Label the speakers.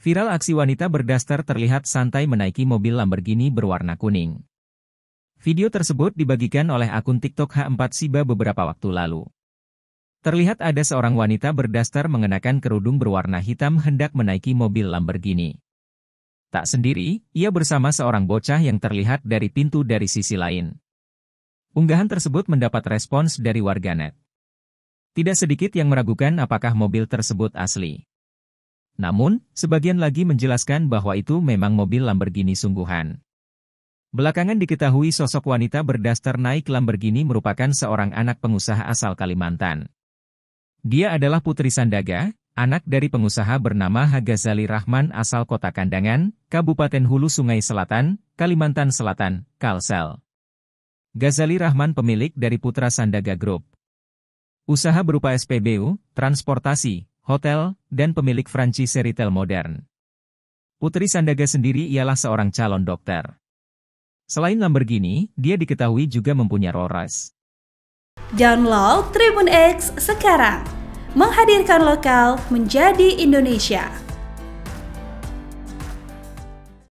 Speaker 1: Viral aksi wanita berdaster terlihat santai menaiki mobil Lamborghini berwarna kuning. Video tersebut dibagikan oleh akun TikTok H4 Siba beberapa waktu lalu. Terlihat ada seorang wanita berdaster mengenakan kerudung berwarna hitam hendak menaiki mobil Lamborghini. Tak sendiri, ia bersama seorang bocah yang terlihat dari pintu dari sisi lain. Unggahan tersebut mendapat respons dari warganet. Tidak sedikit yang meragukan apakah mobil tersebut asli. Namun, sebagian lagi menjelaskan bahwa itu memang mobil Lamborghini sungguhan. Belakangan diketahui sosok wanita berdaster naik Lamborghini merupakan seorang anak pengusaha asal Kalimantan. Dia adalah putri Sandaga, anak dari pengusaha bernama Hagazali Rahman asal kota Kandangan, Kabupaten Hulu Sungai Selatan, Kalimantan Selatan, Kalsel. Ghazali Rahman pemilik dari Putra Sandaga Group. Usaha berupa SPBU, transportasi, hotel, dan pemilik franchise retail modern. Putri Sandaga sendiri ialah seorang calon dokter. Selain Lamborghini, dia diketahui juga mempunyai Rolls Download Tribun X sekarang. Menghadirkan lokal menjadi Indonesia.